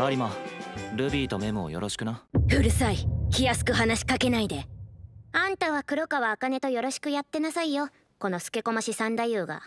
有馬ルビーとメモをよろしくなうるさい気安く話しかけないであんたは黒川茜とよろしくやってなさいよこのすけこまし三太夫が